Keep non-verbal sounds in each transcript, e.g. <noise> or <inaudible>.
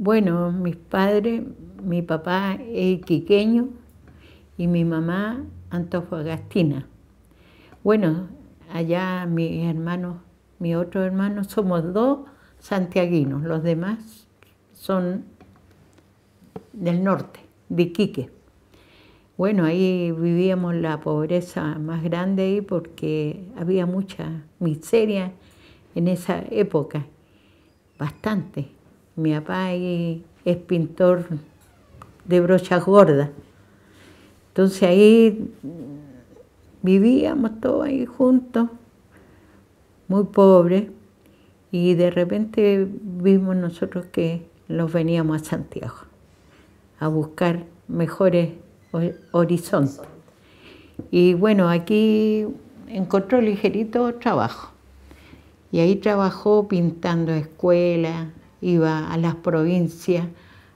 Bueno, mis padres, mi papá es quiqueño y mi mamá antofagastina. Bueno, allá mis hermanos, mi otro hermano, somos dos santiaguinos, los demás son del norte, de Iquique. Bueno, ahí vivíamos la pobreza más grande porque había mucha miseria en esa época, bastante mi papá es, pintor de brochas gordas. Entonces ahí vivíamos todos ahí juntos, muy pobres, y de repente vimos nosotros que los veníamos a Santiago a buscar mejores horizontes. Y bueno, aquí encontró ligerito trabajo. Y ahí trabajó pintando escuelas, iba a las provincias,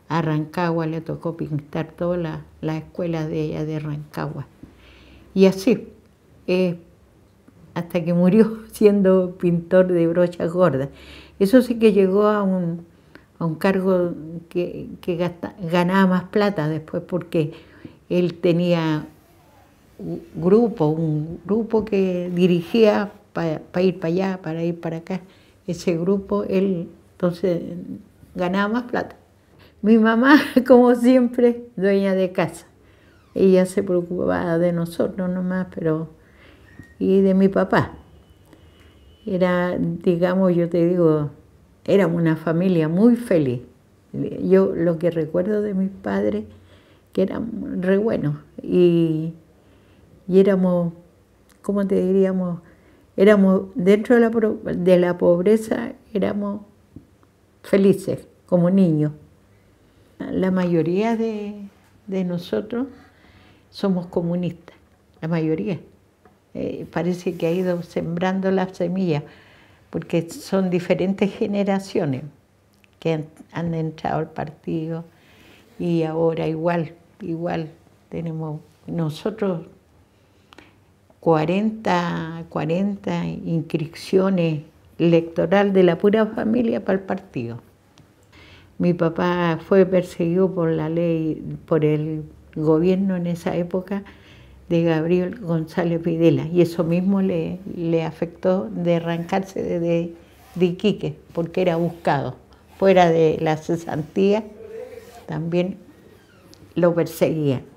a Rancagua le tocó pintar toda la, la escuela de ella de Rancagua. Y así, eh, hasta que murió <laughs> siendo pintor de brochas gordas. Eso sí que llegó a un, a un cargo que, ganaba más plata después porque él tenía un grupo, un grupo que dirigía para ir para allá, para ir para acá. Ese grupo él entonces ganaba más plata. Mi mamá, <laughs> como siempre, dueña de casa. Ella se preocupaba de nosotros nomás, pero y de mi papá. Era, digamos, yo te digo, éramos una familia muy feliz. Yo lo que recuerdo de mis padres, que eran re buenos y, éramos, ¿cómo te diríamos? Éramos, dentro de la pobreza, éramos felices como niños. La mayoría de, nosotros somos comunistas, la mayoría. Eh, parece que ha ido sembrando la semillas, porque son diferentes generaciones que han, entrado al partido y ahora igual, igual tenemos nosotros 40, 40 inscripciones electoral de la pura familia para el partido. Mi papá fue perseguido por la ley, por el gobierno en esa época de Gabriel González Videla y eso mismo le, afectó de arrancarse de, Iquique porque era buscado. Fuera de la cesantía también lo perseguían.